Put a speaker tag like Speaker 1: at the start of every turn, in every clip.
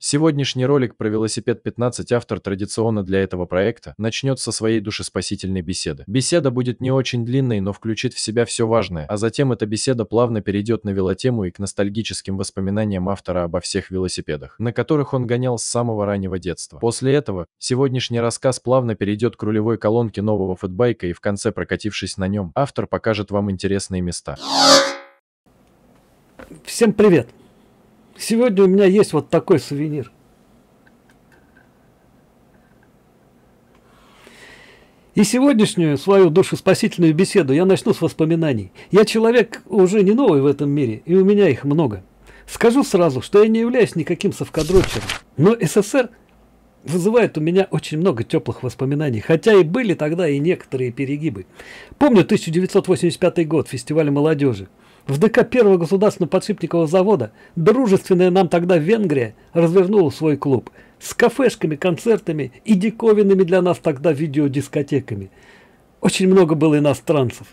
Speaker 1: Сегодняшний ролик про велосипед 15 автор традиционно для этого проекта начнет со своей душеспасительной беседы. Беседа будет не очень длинной, но включит в себя все важное, а затем эта беседа плавно перейдет на велотему и к ностальгическим воспоминаниям автора обо всех велосипедах, на которых он гонял с самого раннего детства. После этого сегодняшний рассказ плавно перейдет к рулевой колонке нового фэтбайка и в конце прокатившись на нем, автор покажет вам интересные места. Всем привет! Сегодня у меня есть вот такой сувенир. И сегодняшнюю свою душеспасительную беседу я начну с воспоминаний. Я человек уже не новый в этом мире, и у меня их много. Скажу сразу, что я не являюсь никаким совкадрочером, но СССР вызывает у меня очень много теплых воспоминаний, хотя и были тогда и некоторые перегибы. Помню 1985 год, фестиваль молодежи. В ДК первого государственного подшипникового завода дружественная нам тогда Венгрия развернула свой клуб с кафешками, концертами и диковинными для нас тогда видеодискотеками. Очень много было иностранцев.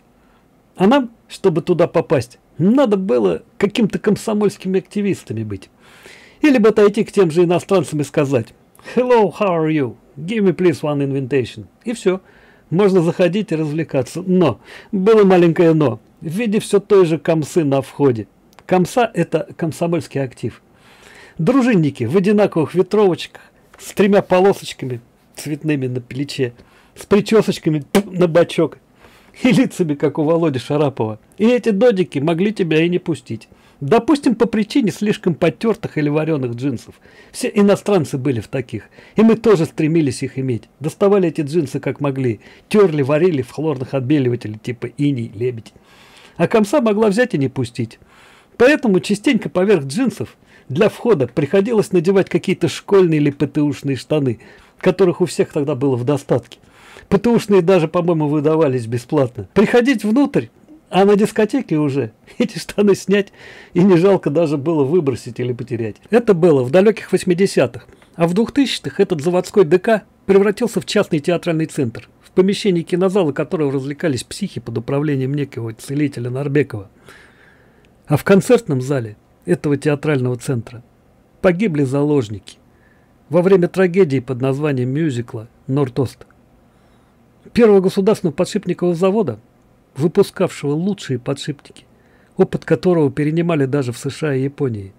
Speaker 1: А нам, чтобы туда попасть, надо было каким-то комсомольскими активистами быть. Или бы отойти к тем же иностранцам и сказать «Hello, how are you? Give me, please, one invitation». И все. Можно заходить и развлекаться. Но! Было маленькое но. В виде все той же комсы на входе. Комса – это комсомольский актив. Дружинники в одинаковых ветровочках, с тремя полосочками цветными на плече, с причесочками на бочок и лицами, как у Володи Шарапова. И эти додики могли тебя и не пустить. Допустим, по причине слишком потертых или вареных джинсов. Все иностранцы были в таких. И мы тоже стремились их иметь. Доставали эти джинсы как могли. Терли, варили в хлорных отбеливателях типа иней, лебедь. А комса могла взять и не пустить. Поэтому частенько поверх джинсов для входа приходилось надевать какие-то школьные или ПТУшные штаны, которых у всех тогда было в достатке. ПТУшные даже, по-моему, выдавались бесплатно. Приходить внутрь а на дискотеке уже эти штаны снять и не жалко даже было выбросить или потерять. Это было в далеких 80-х. А в 2000-х этот заводской ДК превратился в частный театральный центр, в помещении кинозала которого развлекались психи под управлением некого целителя Нарбекова. А в концертном зале этого театрального центра погибли заложники во время трагедии под названием мюзикла «Нортост». Первого государственного подшипникового завода – выпускавшего лучшие подшипники, опыт которого перенимали даже в США и Японии.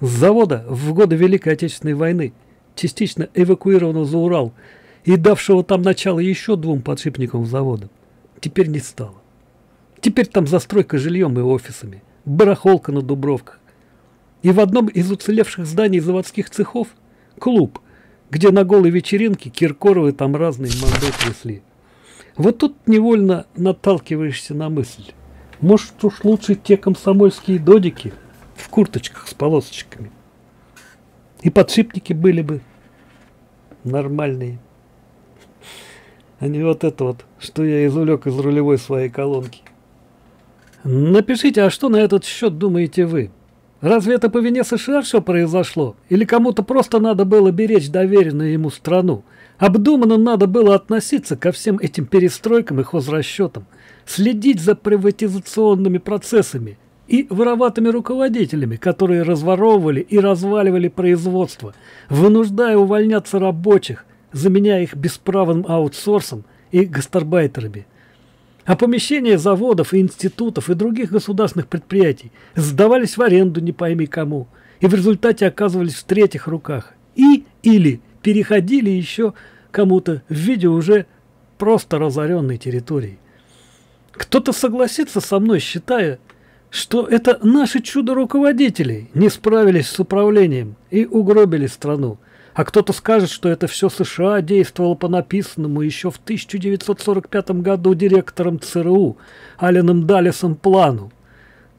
Speaker 1: С завода в годы Великой Отечественной войны, частично эвакуированного за Урал и давшего там начало еще двум подшипникам завода, теперь не стало. Теперь там застройка жильем и офисами, барахолка на Дубровках. И в одном из уцелевших зданий заводских цехов – клуб, где на голой вечеринке Киркоровы там разные мандой трясли. Вот тут невольно наталкиваешься на мысль. Может уж лучше те комсомольские додики в курточках с полосочками. И подшипники были бы нормальные. А не вот это вот, что я извлек из рулевой своей колонки. Напишите, а что на этот счет думаете вы? Разве это по вине США все произошло? Или кому-то просто надо было беречь доверенную ему страну – Обдуманно надо было относиться ко всем этим перестройкам и хозрасчетам, следить за приватизационными процессами и вороватыми руководителями, которые разворовывали и разваливали производство, вынуждая увольняться рабочих, заменяя их бесправным аутсорсом и гастарбайтерами. А помещения заводов и институтов и других государственных предприятий сдавались в аренду не пойми кому и в результате оказывались в третьих руках и или переходили еще кому-то в виде уже просто разоренной территории. Кто-то согласится со мной, считая, что это наши чудо-руководители не справились с управлением и угробили страну. А кто-то скажет, что это все США действовало по написанному еще в 1945 году директором ЦРУ Аленом Даллесом плану,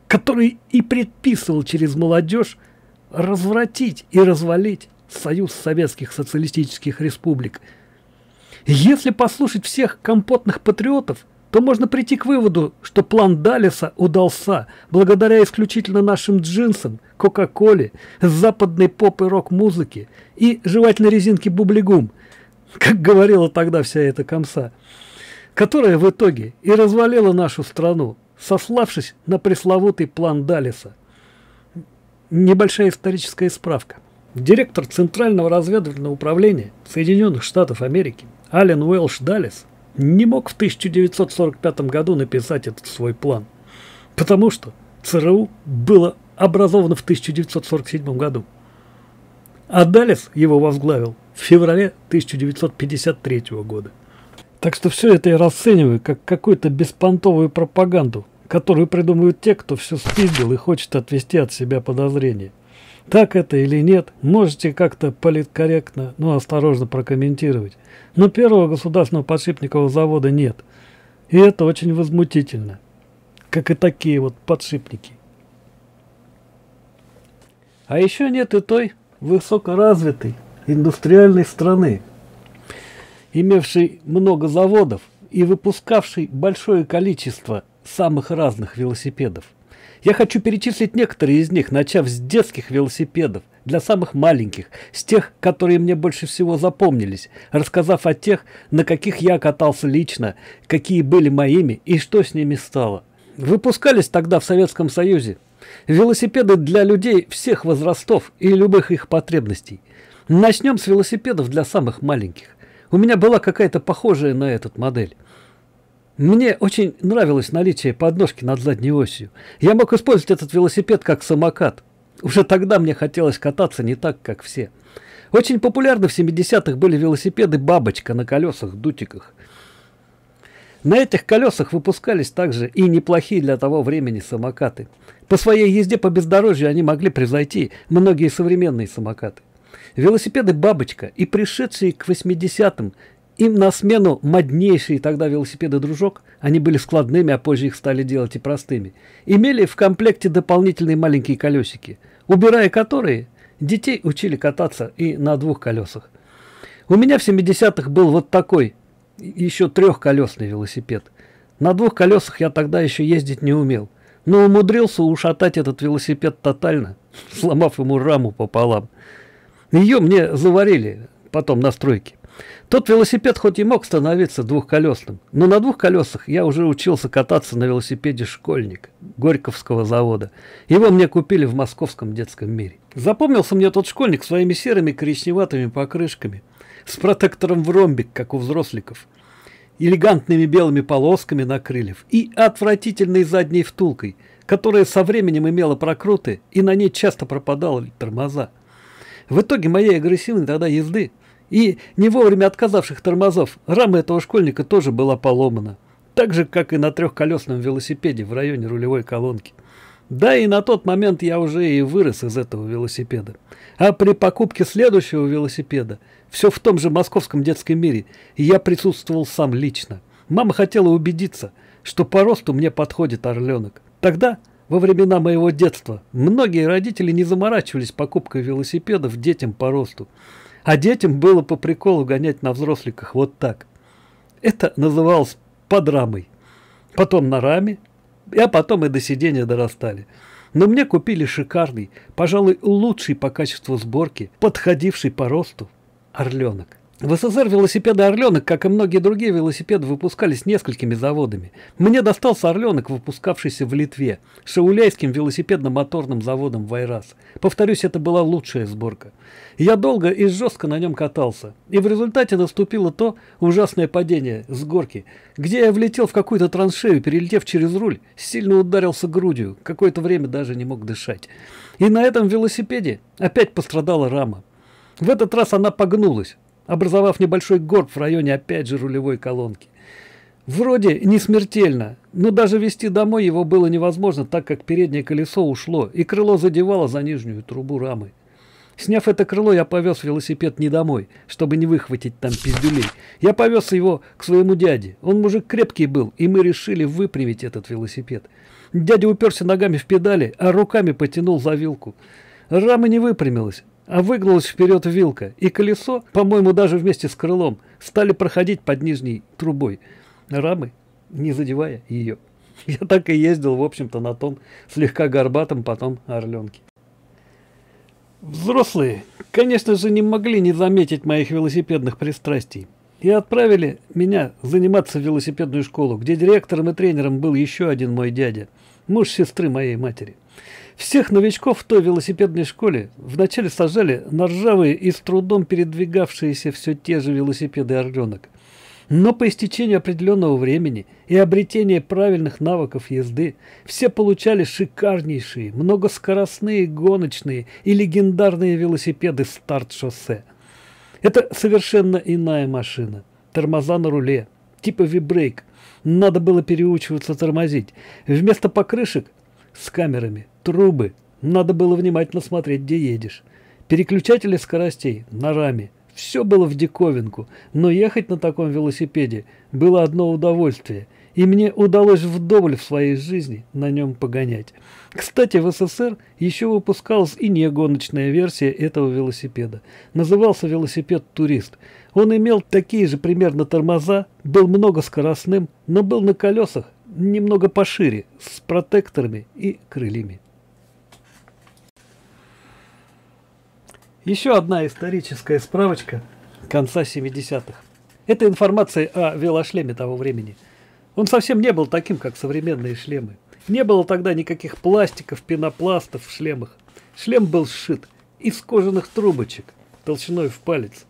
Speaker 1: который и предписывал через молодежь развратить и развалить Союз Советских Социалистических Республик. Если послушать всех компотных патриотов, то можно прийти к выводу, что план Далиса удался благодаря исключительно нашим джинсам, кока-коле, западной поп и рок-музыке и жевательной резинке бублигум, как говорила тогда вся эта комса, которая в итоге и развалила нашу страну, сославшись на пресловутый план Далиса. Небольшая историческая справка. Директор Центрального разведывательного управления Соединенных Штатов Америки Ален Уэлш Даллес не мог в 1945 году написать этот свой план, потому что ЦРУ было образовано в 1947 году, а Даллес его возглавил в феврале 1953 года. Так что все это я расцениваю как какую-то беспонтовую пропаганду, которую придумывают те, кто все спиздил и хочет отвести от себя подозрения. Так это или нет, можете как-то политкорректно, но ну, осторожно прокомментировать. Но первого государственного подшипникового завода нет. И это очень возмутительно. Как и такие вот подшипники. А еще нет и той высокоразвитой индустриальной страны, имевшей много заводов и выпускавшей большое количество самых разных велосипедов. Я хочу перечислить некоторые из них, начав с детских велосипедов, для самых маленьких, с тех, которые мне больше всего запомнились, рассказав о тех, на каких я катался лично, какие были моими и что с ними стало. Выпускались тогда в Советском Союзе велосипеды для людей всех возрастов и любых их потребностей. Начнем с велосипедов для самых маленьких. У меня была какая-то похожая на этот модель. Мне очень нравилось наличие подножки над задней осью. Я мог использовать этот велосипед как самокат. Уже тогда мне хотелось кататься не так, как все. Очень популярны в 70-х были велосипеды «Бабочка» на колесах-дутиках. На этих колесах выпускались также и неплохие для того времени самокаты. По своей езде по бездорожью они могли превзойти многие современные самокаты. Велосипеды «Бабочка» и пришедшие к 80-м им на смену моднейшие тогда велосипеды «Дружок», они были складными, а позже их стали делать и простыми, имели в комплекте дополнительные маленькие колесики, убирая которые, детей учили кататься и на двух колесах. У меня в 70-х был вот такой, еще трехколесный велосипед. На двух колесах я тогда еще ездить не умел, но умудрился ушатать этот велосипед тотально, сломав ему раму пополам. Ее мне заварили потом на стройке. Тот велосипед хоть и мог становиться двухколесным, но на двух колесах я уже учился кататься на велосипеде «Школьник» Горьковского завода. Его мне купили в московском детском мире. Запомнился мне тот школьник своими серыми коричневатыми покрышками, с протектором в ромбик, как у взросликов, элегантными белыми полосками на крыльев и отвратительной задней втулкой, которая со временем имела прокруты и на ней часто пропадали тормоза. В итоге моей агрессивной тогда езды – и не вовремя отказавших тормозов рама этого школьника тоже была поломана. Так же, как и на трехколесном велосипеде в районе рулевой колонки. Да и на тот момент я уже и вырос из этого велосипеда. А при покупке следующего велосипеда, все в том же московском детском мире, я присутствовал сам лично. Мама хотела убедиться, что по росту мне подходит орленок. Тогда, во времена моего детства, многие родители не заморачивались покупкой велосипедов детям по росту. А детям было по приколу гонять на взросликах вот так. Это называлось подрамой. Потом на раме, а потом и до сидения дорастали. Но мне купили шикарный, пожалуй, лучший по качеству сборки, подходивший по росту орленок. В СССР велосипеды «Орленок», как и многие другие велосипеды, выпускались несколькими заводами. Мне достался «Орленок», выпускавшийся в Литве, шауляйским велосипедно-моторным заводом «Вайрас». Повторюсь, это была лучшая сборка. Я долго и жестко на нем катался. И в результате наступило то ужасное падение с горки, где я влетел в какую-то траншею, перелетев через руль, сильно ударился грудью, какое-то время даже не мог дышать. И на этом велосипеде опять пострадала рама. В этот раз она погнулась образовав небольшой горб в районе опять же рулевой колонки. Вроде не смертельно, но даже вести домой его было невозможно, так как переднее колесо ушло, и крыло задевало за нижнюю трубу рамы. Сняв это крыло, я повез велосипед не домой, чтобы не выхватить там пиздюлей. Я повез его к своему дяде. Он мужик крепкий был, и мы решили выпрямить этот велосипед. Дядя уперся ногами в педали, а руками потянул за вилку. Рама не выпрямилась, а выгнулась вперед вилка, и колесо, по-моему, даже вместе с крылом, стали проходить под нижней трубой рамы, не задевая ее. Я так и ездил, в общем-то, на том слегка горбатом потом орленке. Взрослые, конечно же, не могли не заметить моих велосипедных пристрастий. И отправили меня заниматься в велосипедную школу, где директором и тренером был еще один мой дядя, муж сестры моей матери. Всех новичков в той велосипедной школе вначале сажали на ржавые и с трудом передвигавшиеся все те же велосипеды орленок. Но по истечении определенного времени и обретении правильных навыков езды все получали шикарнейшие, многоскоростные гоночные и легендарные велосипеды старт-шоссе. Это совершенно иная машина. Тормоза на руле, типа вибрейк. Надо было переучиваться тормозить. Вместо покрышек с камерами, трубы. Надо было внимательно смотреть, где едешь. Переключатели скоростей, ножами. Все было в диковинку, но ехать на таком велосипеде было одно удовольствие – и мне удалось вдоволь в своей жизни на нем погонять. Кстати, в СССР еще выпускалась и негоночная версия этого велосипеда. Назывался велосипед «Турист». Он имел такие же примерно тормоза, был многоскоростным, но был на колесах немного пошире, с протекторами и крыльями. Еще одна историческая справочка конца 70-х. Это информация о велошлеме того времени. Он совсем не был таким, как современные шлемы. Не было тогда никаких пластиков, пенопластов в шлемах. Шлем был сшит из кожаных трубочек толщиной в палец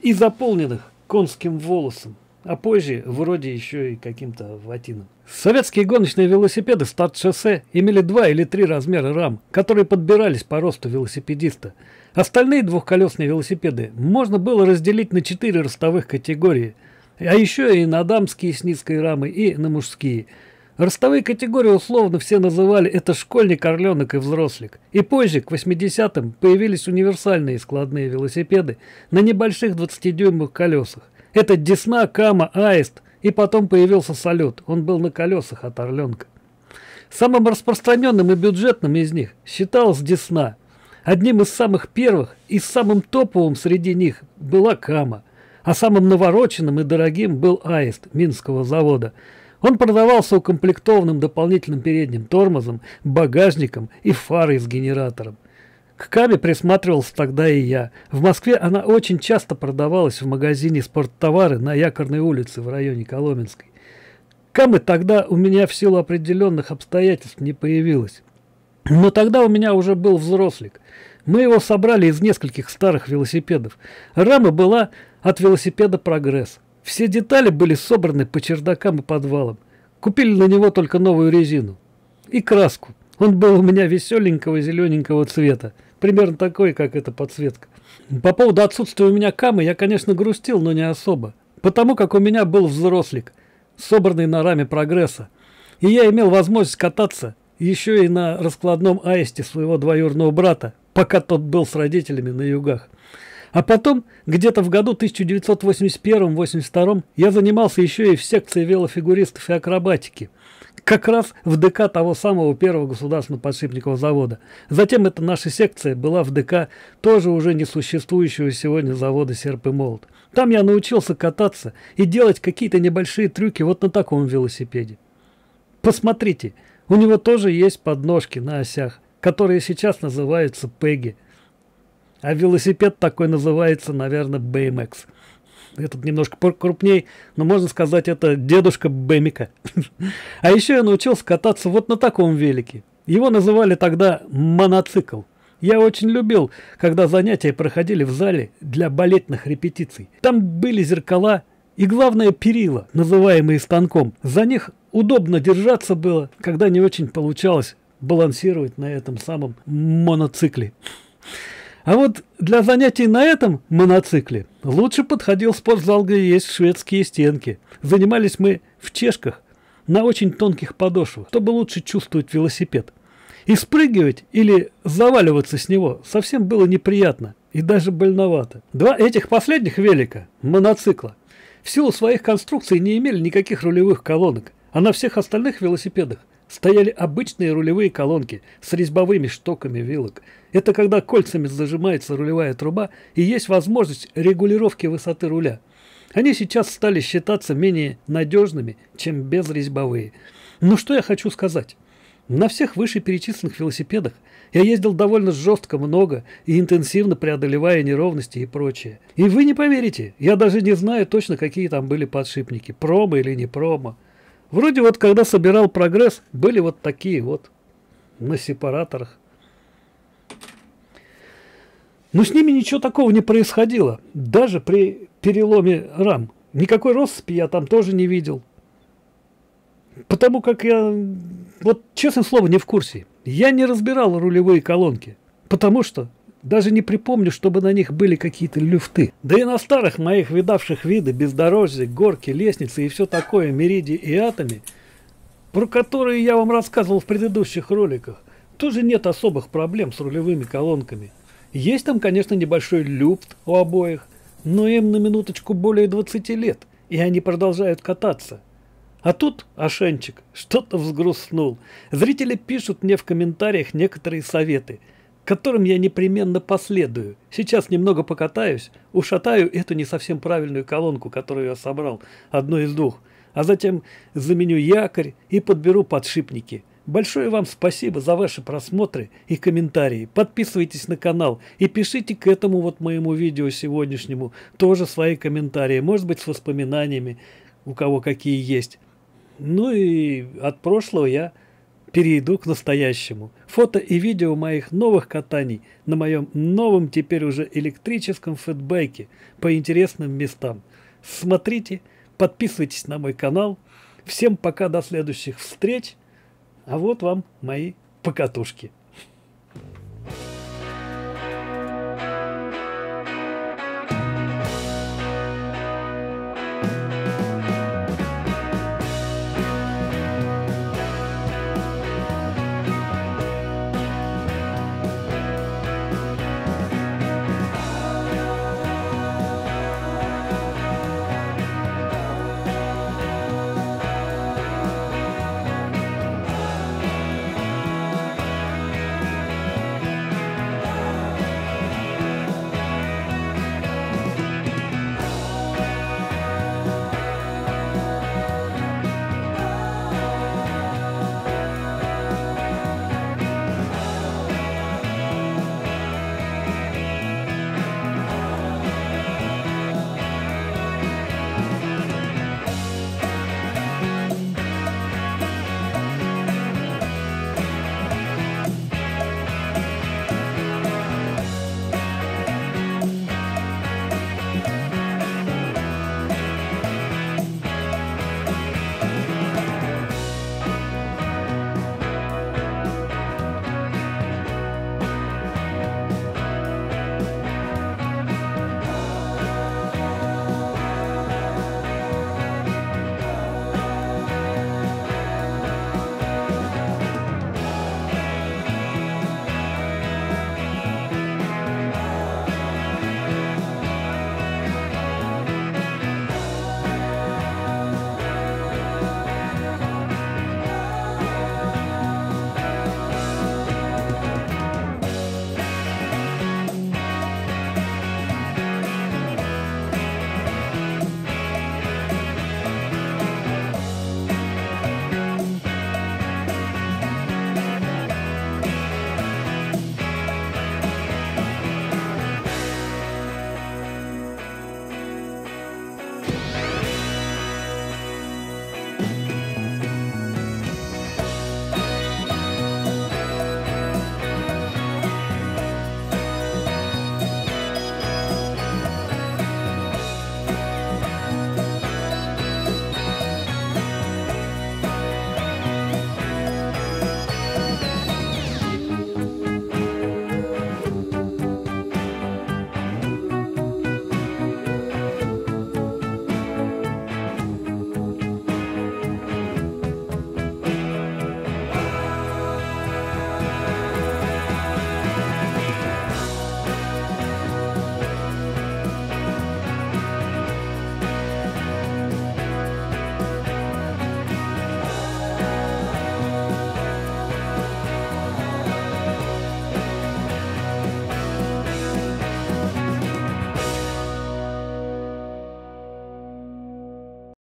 Speaker 1: и заполненных конским волосом а позже вроде еще и каким-то ватином. Советские гоночные велосипеды старт-шоссе имели два или три размера рам, которые подбирались по росту велосипедиста. Остальные двухколесные велосипеды можно было разделить на четыре ростовых категории, а еще и на дамские с низкой рамой и на мужские – Ростовые категории условно все называли это школьник, орленок и взрослик. И позже, к 80-м, появились универсальные складные велосипеды на небольших 20-дюймовых колесах. Это Десна, Кама, Аист. И потом появился салют. Он был на колесах от Орленка. Самым распространенным и бюджетным из них считалась Десна. Одним из самых первых и самым топовым среди них была Кама. А самым навороченным и дорогим был Аист Минского завода. Он продавался укомплектованным дополнительным передним тормозом, багажником и фарой с генератором. К Каме присматривался тогда и я. В Москве она очень часто продавалась в магазине спорттовары на Якорной улице в районе Коломенской. Камы тогда у меня в силу определенных обстоятельств не появилось, Но тогда у меня уже был взрослик. Мы его собрали из нескольких старых велосипедов. Рама была от велосипеда «Прогресс». Все детали были собраны по чердакам и подвалам. Купили на него только новую резину. И краску. Он был у меня веселенького зелененького цвета примерно такой, как эта подсветка. По поводу отсутствия у меня камы я, конечно, грустил, но не особо. Потому как у меня был взрослик, собранный на раме прогресса. И я имел возможность кататься еще и на раскладном аисте своего двоюродного брата, пока тот был с родителями на югах. А потом, где-то в году 1981-82, я занимался еще и в секции велофигуристов и акробатики, как раз в ДК того самого первого государственного подшипникового завода. Затем эта наша секция была в ДК тоже уже несуществующего сегодня завода «Серп и молот». Там я научился кататься и делать какие-то небольшие трюки вот на таком велосипеде. Посмотрите, у него тоже есть подножки на осях, которые сейчас называются «Пеги». А велосипед такой называется, наверное, BMX этот немножко крупней, но можно сказать, это дедушка Бэмика. А еще я научился кататься вот на таком велике. Его называли тогда моноцикл. Я очень любил, когда занятия проходили в зале для балетных репетиций. Там были зеркала и, главное, перила, называемые станком. За них удобно держаться было, когда не очень получалось балансировать на этом самом моноцикле. А вот для занятий на этом моноцикле лучше подходил спортзал, где есть шведские стенки. Занимались мы в чешках на очень тонких подошвах, чтобы лучше чувствовать велосипед. И спрыгивать или заваливаться с него совсем было неприятно и даже больновато. Два этих последних велика, моноцикла, в силу своих конструкций не имели никаких рулевых колонок, а на всех остальных велосипедах стояли обычные рулевые колонки с резьбовыми штоками вилок. Это когда кольцами зажимается рулевая труба и есть возможность регулировки высоты руля. Они сейчас стали считаться менее надежными, чем безрезьбовые. Но что я хочу сказать? На всех вышеперечисленных велосипедах я ездил довольно жестко, много и интенсивно преодолевая неровности и прочее. И вы не поверите, я даже не знаю точно, какие там были подшипники, промо или не промо. Вроде вот когда собирал прогресс, были вот такие вот на сепараторах. Но с ними ничего такого не происходило. Даже при переломе рам. Никакой россыпи я там тоже не видел. Потому как я, вот честное слово, не в курсе. Я не разбирал рулевые колонки. Потому что даже не припомню, чтобы на них были какие-то люфты. Да и на старых моих видавших виды, бездорожье, горки, лестницы и все такое Мериди и Атоми, про которые я вам рассказывал в предыдущих роликах, тоже нет особых проблем с рулевыми колонками. Есть там, конечно, небольшой люфт у обоих, но им на минуточку более 20 лет, и они продолжают кататься. А тут Ашенчик что-то взгрустнул. Зрители пишут мне в комментариях некоторые советы – которым я непременно последую. Сейчас немного покатаюсь, ушатаю эту не совсем правильную колонку, которую я собрал, одну из двух, а затем заменю якорь и подберу подшипники. Большое вам спасибо за ваши просмотры и комментарии. Подписывайтесь на канал и пишите к этому вот моему видео сегодняшнему тоже свои комментарии, может быть, с воспоминаниями, у кого какие есть. Ну и от прошлого я перейду к настоящему. Фото и видео моих новых катаний на моем новом теперь уже электрическом фэтбайке по интересным местам. Смотрите, подписывайтесь на мой канал. Всем пока до следующих встреч. А вот вам мои покатушки.